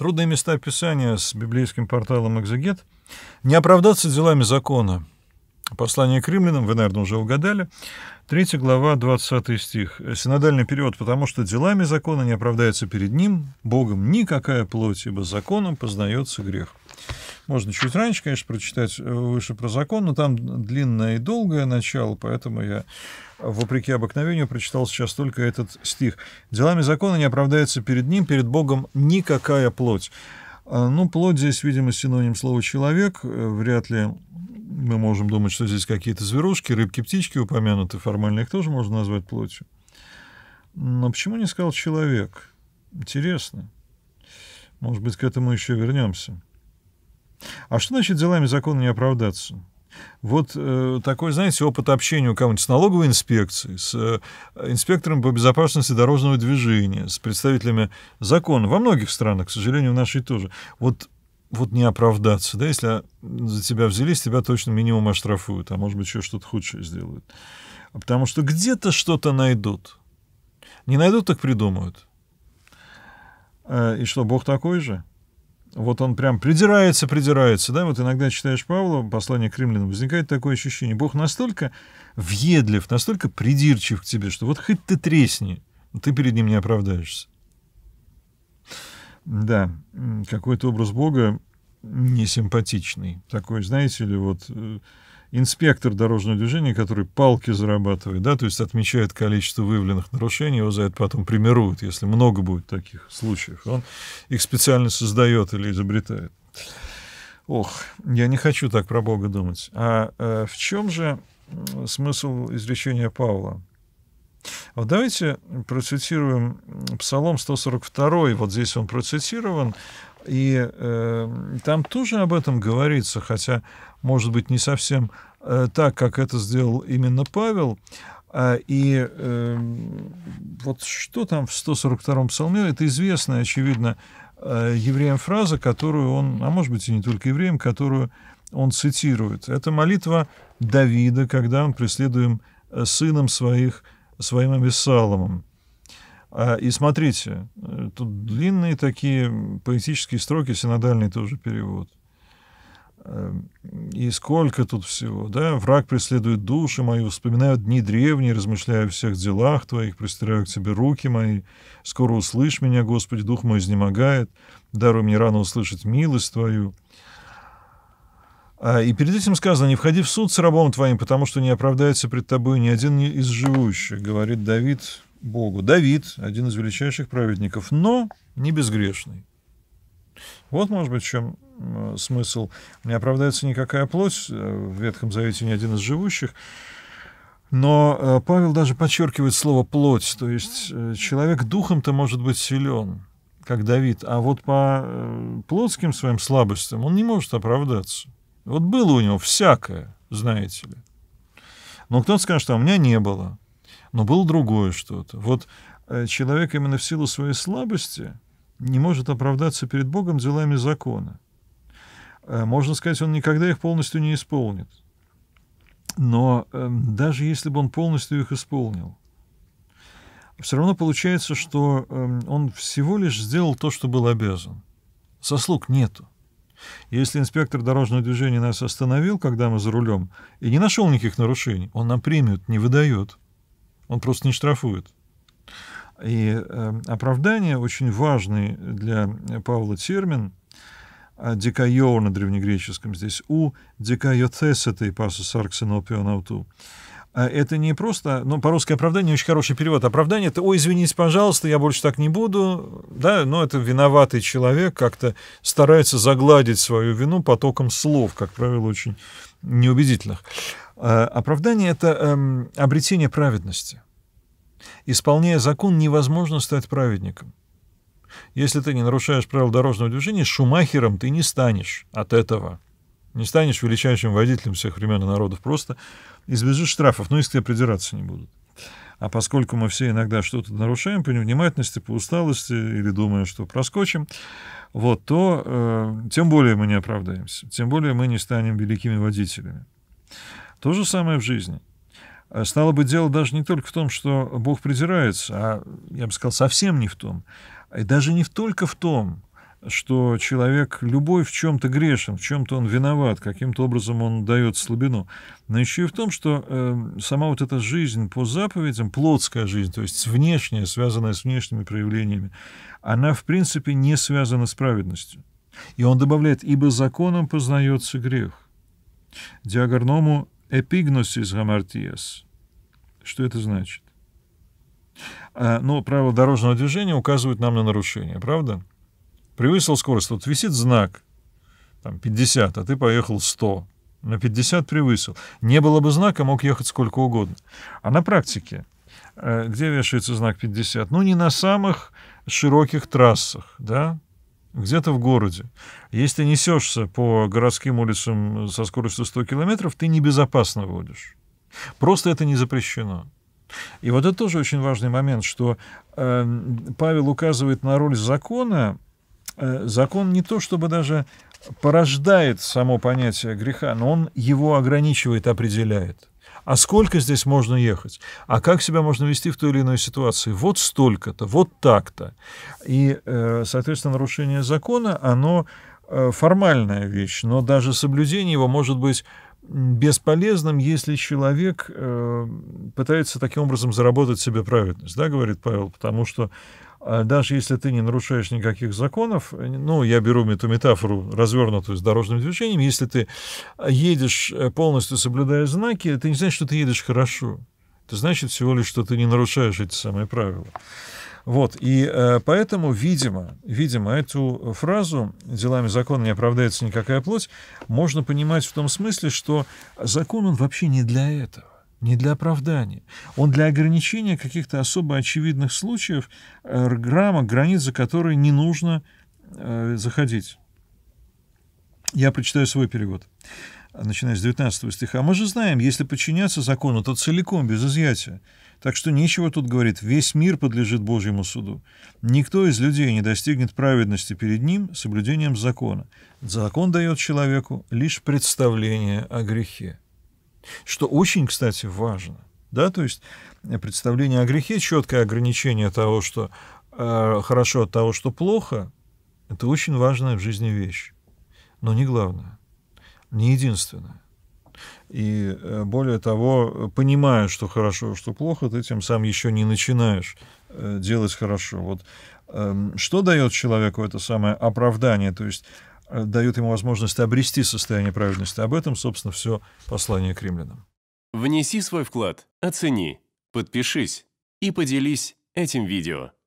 Трудные места Писания с библейским порталом «Экзегет». Не оправдаться делами закона. Послание к римлянам, вы, наверное, уже угадали. 3 глава, 20 стих. Синодальный период, потому что делами закона не оправдается перед ним, Богом никакая плоть, ибо законом познается грех. Можно чуть раньше, конечно, прочитать э, выше про закон, но там длинное и долгое начало, поэтому я, вопреки обыкновению, прочитал сейчас только этот стих. «Делами закона не оправдается перед ним, перед Богом никакая плоть». А, ну, плоть здесь, видимо, синоним слова «человек». Э, вряд ли мы можем думать, что здесь какие-то зверушки, рыбки, птички упомянуты. Формально их тоже можно назвать плотью. Но почему не сказал «человек»? Интересно. Может быть, к этому еще вернемся. А что значит делами закона не оправдаться? Вот э, такой, знаете, опыт общения у кого-нибудь с налоговой инспекцией, с э, инспектором по безопасности дорожного движения, с представителями закона во многих странах, к сожалению, в нашей тоже. Вот вот не оправдаться, да, если за тебя взялись, тебя точно минимум оштрафуют, а может быть еще что-то худшее сделают. Потому что где-то что-то найдут. Не найдут, так придумают. Э, и что, Бог такой же? вот он прям придирается, придирается, да, вот иногда читаешь Павла, послание к римлянам, возникает такое ощущение, Бог настолько въедлив, настолько придирчив к тебе, что вот хоть ты тресни, ты перед ним не оправдаешься. Да, какой-то образ Бога несимпатичный. Такой, знаете ли, вот э, инспектор дорожного движения, который палки зарабатывает, да, то есть отмечает количество выявленных нарушений, его за это потом примируют, если много будет таких случаев. Он их специально создает или изобретает. Ох, я не хочу так про Бога думать. А э, в чем же смысл изречения Павла? Вот давайте процитируем Псалом 142, вот здесь он процитирован, и э, там тоже об этом говорится, хотя, может быть, не совсем э, так, как это сделал именно Павел. А, и э, вот что там в 142-м псалме, это известная, очевидно, э, евреям фраза, которую он, а может быть и не только евреям, которую он цитирует. Это молитва Давида, когда он преследуем э, сыном своих, своим Авессаломом. А, и смотрите, э, тут длинные такие поэтические строки, синодальный тоже перевод. Эм, и сколько тут всего, да? Враг преследует души мою, вспоминаю дни древние, размышляю о всех делах твоих, простираю к тебе руки мои. Скоро услышь меня, Господи, дух мой изнемогает, даруй мне рано услышать милость твою. А, и перед этим сказано, не входи в суд с рабом твоим, потому что не оправдается пред тобой ни один из живущих, говорит Давид Богу. Давид – один из величайших праведников, но не безгрешный. Вот, может быть, в чем э, смысл. Не оправдается никакая плоть, э, в Ветхом Завете ни один из живущих. Но э, Павел даже подчеркивает слово «плоть», то есть человек духом-то может быть силен, как Давид, а вот по плотским своим слабостям он не может оправдаться. Вот было у него всякое, знаете ли. Но кто-то скажет, что «а у меня не было но было другое что-то. Вот э, человек именно в силу своей слабости не может оправдаться перед Богом делами закона. Э, можно сказать, он никогда их полностью не исполнит. Но э, даже если бы он полностью их исполнил, все равно получается, что он всего лишь сделал то, что был обязан. Сослуг нету. Если инспектор дорожного движения нас остановил, когда мы за рулем, и не нашел никаких нарушений, он нам премию не выдает. Он просто не штрафует. И э, оправдание очень важный для Павла термин э, «дикайо» на древнегреческом здесь «у», «дикайотес» — это и пасус ауту. А это не просто, ну, по-русски оправдание очень хороший перевод. Оправдание это, ой, извините, пожалуйста, я больше так не буду. Да, но это виноватый человек как-то старается загладить свою вину потоком слов, как правило, очень неубедительных. Э, оправдание — это эм, обретение праведности. Исполняя закон, невозможно стать праведником. Если ты не нарушаешь правила дорожного движения, шумахером ты не станешь от этого. Не станешь величайшим водителем всех времен и народов. Просто избежишь штрафов, но если тебя придираться не будут. А поскольку мы все иногда что-то нарушаем по невнимательности, по усталости или думая, что проскочим, вот, то э, тем более мы не оправдаемся, тем более мы не станем великими водителями. То же самое в жизни. Э, стало бы дело даже не только в том, что Бог презирается, а, я бы сказал, совсем не в том. И даже не только в том, что человек любой в чем-то грешен, в чем-то он виноват, каким-то образом он дает слабину. Но еще и в том, что э, сама вот эта жизнь по заповедям, плотская жизнь, то есть внешняя, связанная с внешними проявлениями, она в принципе не связана с праведностью. И он добавляет, ибо законом познается грех. Диагорному эпигносис гомартиас. Что это значит? А, но правила дорожного движения указывают нам на нарушение, правда? Превысил скорость. Вот висит знак, там 50, а ты поехал 100. На 50 превысил. Не было бы знака, мог ехать сколько угодно. А на практике, э, где вешается знак 50? Ну, не на самых широких трассах, да? где-то в городе. Если несешься по городским улицам со скоростью 100 километров, ты небезопасно водишь. Просто это не запрещено. И вот это тоже очень важный момент, что э, Павел указывает на роль закона. Э, закон не то чтобы даже порождает само понятие греха, но он его ограничивает, определяет. А сколько здесь можно ехать? А как себя можно вести в той или иной ситуации? Вот столько-то, вот так-то. И, э, соответственно, нарушение закона, оно э, формальная вещь, но даже соблюдение его может быть бесполезным, если человек э, пытается таким образом заработать себе праведность, да, говорит Павел, потому что а даже если ты не нарушаешь никаких законов, ну, я беру эту метафору, развернутую с дорожным движением, если ты едешь, э, полностью соблюдая знаки, это не значит, что ты едешь хорошо. Это значит всего лишь, что ты не нарушаешь эти самые правила. Вот, и э, поэтому, видимо, видимо, эту фразу «делами закона не оправдается никакая плоть» можно понимать в том смысле, что закон, он вообще не для этого не для оправдания. Он для ограничения каких-то особо очевидных случаев, э, грамма, границ, за которые не нужно э, заходить. Я прочитаю свой перевод, начиная с 19 стиха. «Мы же знаем, если подчиняться закону, то целиком, без изъятия. Так что нечего тут говорит, весь мир подлежит Божьему суду. Никто из людей не достигнет праведности перед ним соблюдением закона. Закон дает человеку лишь представление о грехе». Что очень, кстати, важно. Да, то есть э, представление о грехе, четкое ограничение того, что э, хорошо от того, что плохо, это очень важная в жизни вещь. Но не главное, не единственное. И э, более того, понимая, что хорошо, что плохо, ты тем самым еще не начинаешь э, делать хорошо. Вот эм, что дает человеку это самое оправдание? То есть Э, дает ему возможность обрести состояние праведности. Об этом, собственно, все послание к римлянам. Внеси свой вклад, оцени, подпишись и поделись этим видео.